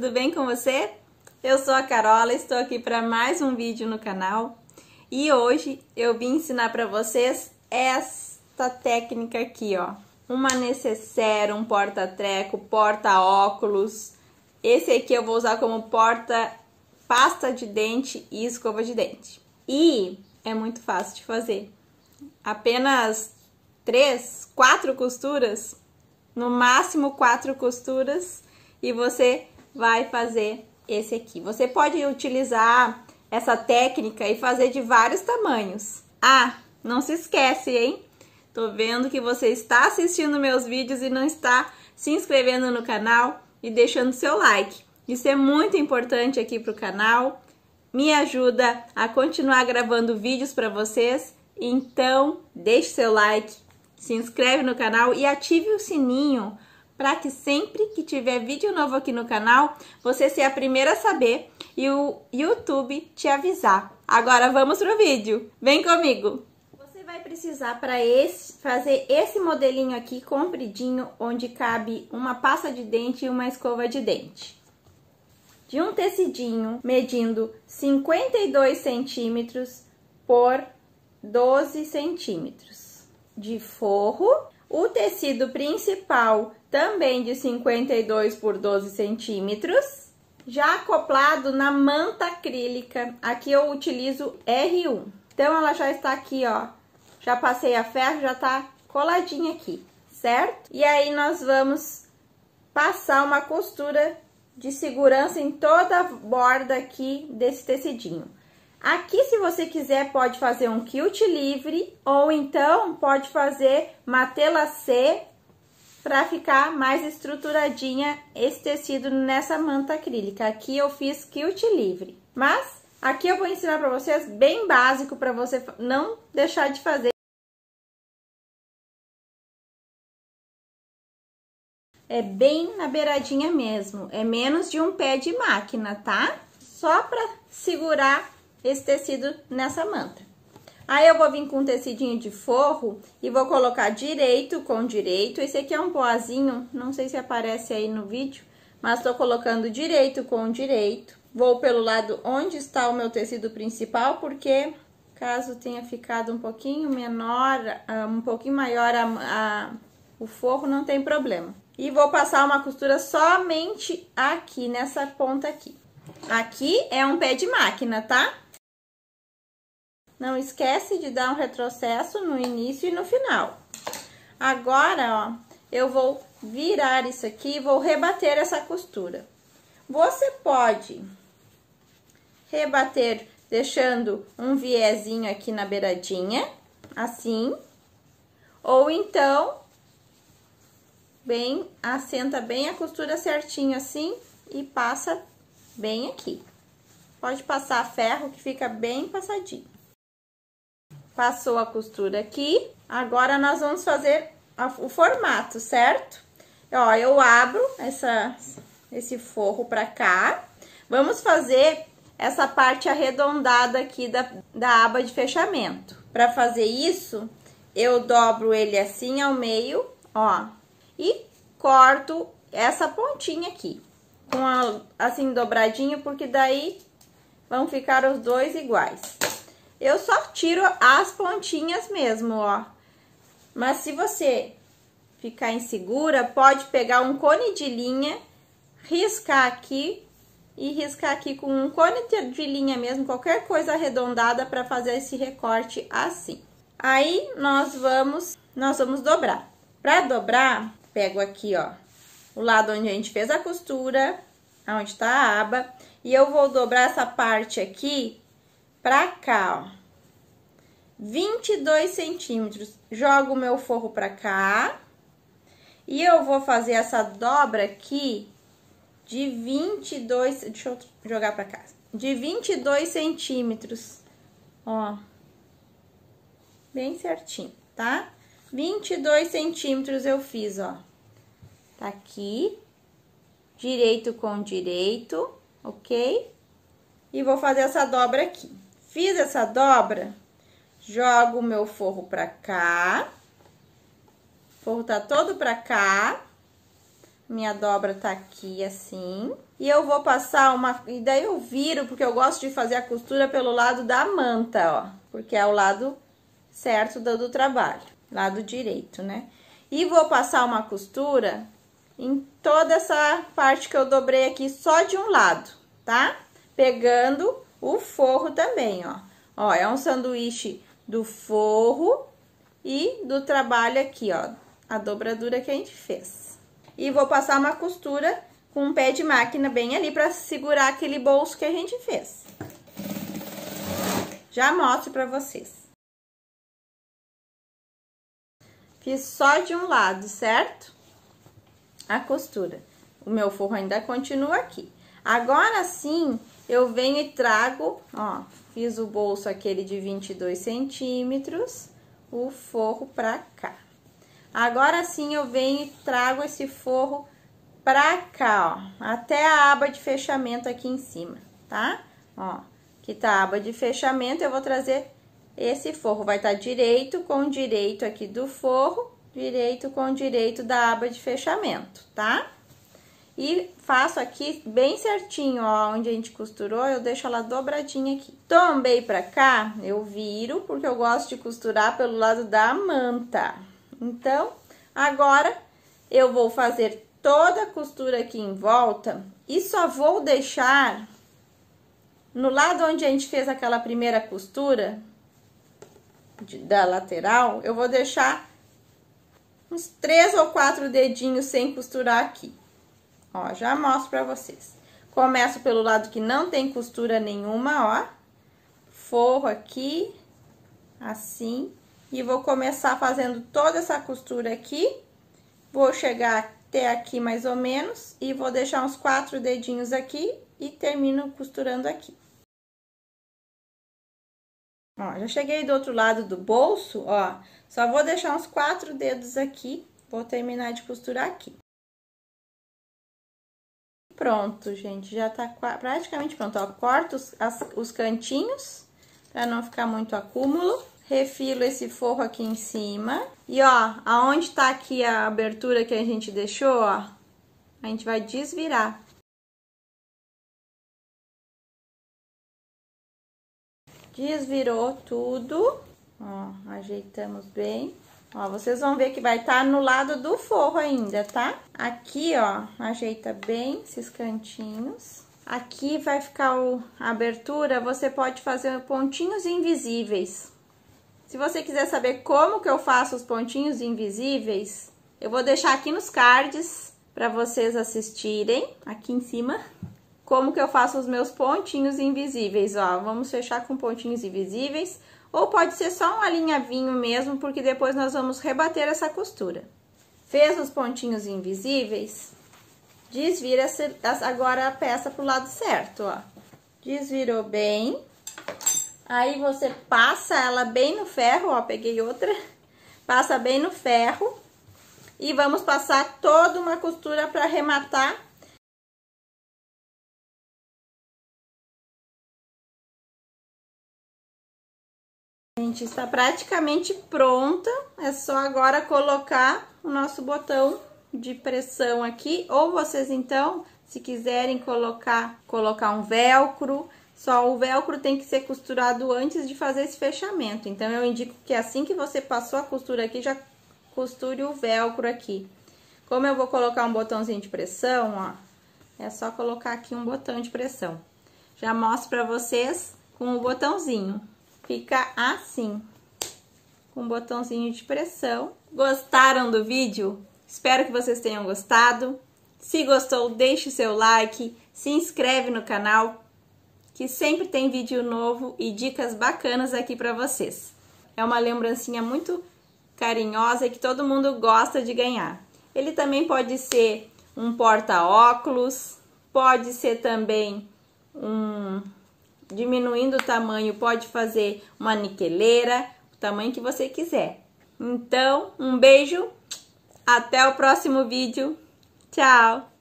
tudo bem com você? Eu sou a Carola, estou aqui para mais um vídeo no canal e hoje eu vim ensinar para vocês esta técnica aqui, ó. Uma necessaire, um porta-treco, porta-óculos. Esse aqui eu vou usar como porta pasta de dente e escova de dente. E é muito fácil de fazer. Apenas três, quatro costuras, no máximo quatro costuras e você vai fazer esse aqui. Você pode utilizar essa técnica e fazer de vários tamanhos. Ah, não se esquece, hein? Tô vendo que você está assistindo meus vídeos e não está se inscrevendo no canal e deixando seu like. Isso é muito importante aqui para o canal. Me ajuda a continuar gravando vídeos para vocês. Então, deixe seu like, se inscreve no canal e ative o sininho para que sempre que tiver vídeo novo aqui no canal, você seja a primeira a saber e o YouTube te avisar. Agora vamos pro vídeo. Vem comigo! Você vai precisar para fazer esse modelinho aqui compridinho, onde cabe uma pasta de dente e uma escova de dente. De um tecidinho medindo 52 centímetros por 12 centímetros de forro. O tecido principal também de 52 por 12 centímetros, já acoplado na manta acrílica. Aqui eu utilizo R1. Então, ela já está aqui, ó. Já passei a ferro, já tá coladinha aqui, certo? E aí, nós vamos passar uma costura de segurança em toda a borda aqui desse tecidinho. Aqui, se você quiser, pode fazer um quilt livre ou então pode fazer uma tela C para ficar mais estruturadinha esse tecido nessa manta acrílica. Aqui eu fiz quilt livre, mas aqui eu vou ensinar para vocês bem básico para você não deixar de fazer. É bem na beiradinha mesmo, é menos de um pé de máquina, tá? Só para segurar esse tecido nessa manta. Aí eu vou vir com um tecidinho de forro e vou colocar direito com direito. Esse aqui é um poazinho, não sei se aparece aí no vídeo, mas tô colocando direito com direito. Vou pelo lado onde está o meu tecido principal, porque caso tenha ficado um pouquinho menor, ah, um pouquinho maior a, a, o forro, não tem problema. E vou passar uma costura somente aqui, nessa ponta aqui. Aqui é um pé de máquina, tá? Não esquece de dar um retrocesso no início e no final. Agora, ó, eu vou virar isso aqui e vou rebater essa costura. Você pode rebater deixando um viezinho aqui na beiradinha, assim, ou então bem, assenta bem a costura certinho assim e passa bem aqui. Pode passar ferro que fica bem passadinho. Passou a costura aqui. Agora, nós vamos fazer a, o formato, certo? Ó, eu abro essa, esse forro pra cá. Vamos fazer essa parte arredondada aqui da, da aba de fechamento. Para fazer isso, eu dobro ele assim ao meio, ó, e corto essa pontinha aqui, com a, assim dobradinho, porque daí vão ficar os dois iguais. Eu só tiro as pontinhas mesmo, ó. Mas se você ficar insegura, pode pegar um cone de linha, riscar aqui e riscar aqui com um cone de linha mesmo, qualquer coisa arredondada para fazer esse recorte assim. Aí nós vamos, nós vamos dobrar. Para dobrar, pego aqui, ó, o lado onde a gente fez a costura, aonde tá a aba, e eu vou dobrar essa parte aqui para cá, ó. 22 centímetros. Jogo o meu forro pra cá. E eu vou fazer essa dobra aqui de 22... Deixa eu jogar pra cá. De 22 centímetros. Ó. Bem certinho, tá? 22 centímetros eu fiz, ó. Tá aqui. Direito com direito, ok? E vou fazer essa dobra aqui. Fiz essa dobra Jogo meu forro pra cá. O forro tá todo pra cá. Minha dobra tá aqui, assim. E eu vou passar uma... E daí eu viro, porque eu gosto de fazer a costura pelo lado da manta, ó. Porque é o lado certo do, do trabalho. Lado direito, né? E vou passar uma costura em toda essa parte que eu dobrei aqui só de um lado, tá? Pegando o forro também, ó. Ó, é um sanduíche do forro e do trabalho aqui, ó, a dobradura que a gente fez. E vou passar uma costura com um pé de máquina bem ali para segurar aquele bolso que a gente fez. Já mostro para vocês. Fiz só de um lado, certo? A costura. O meu forro ainda continua aqui. Agora sim, eu venho e trago, ó, fiz o bolso aquele de 22 centímetros, o forro pra cá. Agora sim, eu venho e trago esse forro pra cá, ó, até a aba de fechamento aqui em cima, tá? Ó, que tá a aba de fechamento, eu vou trazer esse forro, vai estar tá direito com direito aqui do forro, direito com direito da aba de fechamento, tá? E faço aqui bem certinho, ó, onde a gente costurou, eu deixo ela dobradinha aqui. Tombei pra cá, eu viro, porque eu gosto de costurar pelo lado da manta. Então, agora eu vou fazer toda a costura aqui em volta e só vou deixar no lado onde a gente fez aquela primeira costura da lateral, eu vou deixar uns três ou quatro dedinhos sem costurar aqui. Ó, já mostro pra vocês. Começo pelo lado que não tem costura nenhuma, ó. Forro aqui, assim. E vou começar fazendo toda essa costura aqui. Vou chegar até aqui mais ou menos. E vou deixar uns quatro dedinhos aqui e termino costurando aqui. Ó, já cheguei do outro lado do bolso, ó. Só vou deixar uns quatro dedos aqui. Vou terminar de costurar aqui pronto, gente. Já tá praticamente pronto. Ó, corto os, as, os cantinhos para não ficar muito acúmulo. Refilo esse forro aqui em cima. E ó, aonde tá aqui a abertura que a gente deixou, ó, a gente vai desvirar. Desvirou tudo. Ó, ajeitamos bem. Ó, vocês vão ver que vai estar tá no lado do forro ainda, tá? Aqui, ó, ajeita bem esses cantinhos. Aqui vai ficar o, a abertura, você pode fazer pontinhos invisíveis. Se você quiser saber como que eu faço os pontinhos invisíveis, eu vou deixar aqui nos cards para vocês assistirem, aqui em cima, como que eu faço os meus pontinhos invisíveis, ó. Vamos fechar com pontinhos invisíveis ou pode ser só um alinhavinho mesmo, porque depois nós vamos rebater essa costura. Fez os pontinhos invisíveis, desvira agora a peça pro lado certo, ó. Desvirou bem, aí você passa ela bem no ferro, ó, peguei outra, passa bem no ferro e vamos passar toda uma costura para arrematar Gente, está praticamente pronta. É só agora colocar o nosso botão de pressão aqui. Ou vocês, então, se quiserem colocar, colocar um velcro. Só o velcro tem que ser costurado antes de fazer esse fechamento. Então, eu indico que assim que você passou a costura aqui, já costure o velcro aqui. Como eu vou colocar um botãozinho de pressão, ó, é só colocar aqui um botão de pressão. Já mostro pra vocês com o botãozinho. Fica assim, com um botãozinho de pressão. Gostaram do vídeo? Espero que vocês tenham gostado. Se gostou, deixe o seu like, se inscreve no canal, que sempre tem vídeo novo e dicas bacanas aqui para vocês. É uma lembrancinha muito carinhosa e que todo mundo gosta de ganhar. Ele também pode ser um porta-óculos, pode ser também um diminuindo o tamanho, pode fazer uma niqueleira, o tamanho que você quiser. Então, um beijo, até o próximo vídeo. Tchau!